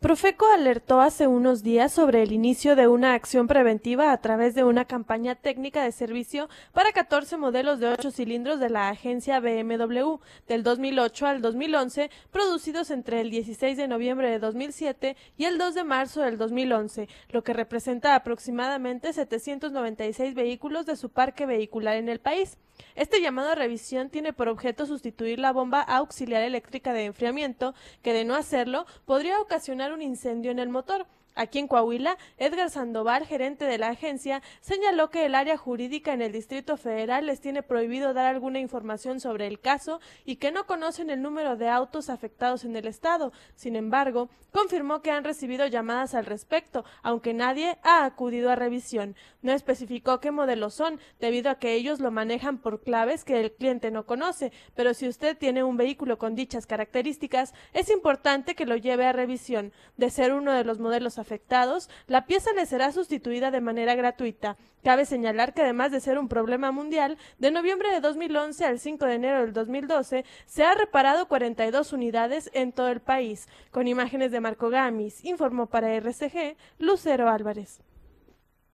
Profeco alertó hace unos días sobre el inicio de una acción preventiva a través de una campaña técnica de servicio para 14 modelos de 8 cilindros de la agencia BMW del 2008 al 2011, producidos entre el 16 de noviembre de 2007 y el 2 de marzo del 2011, lo que representa aproximadamente 796 vehículos de su parque vehicular en el país. Este llamado revisión tiene por objeto sustituir la bomba auxiliar eléctrica de enfriamiento, que de no hacerlo podría ocasionar un incendio en el motor. Aquí en Coahuila, Edgar Sandoval, gerente de la agencia, señaló que el área jurídica en el Distrito Federal les tiene prohibido dar alguna información sobre el caso y que no conocen el número de autos afectados en el estado. Sin embargo, confirmó que han recibido llamadas al respecto, aunque nadie ha acudido a revisión. No especificó qué modelos son, debido a que ellos lo manejan por claves que el cliente no conoce, pero si usted tiene un vehículo con dichas características, es importante que lo lleve a revisión. De ser uno de los modelos afectados, afectados, la pieza le será sustituida de manera gratuita. Cabe señalar que además de ser un problema mundial, de noviembre de 2011 al 5 de enero del 2012 se ha reparado 42 unidades en todo el país, con imágenes de Marco Gamis, informó para RCG Lucero Álvarez.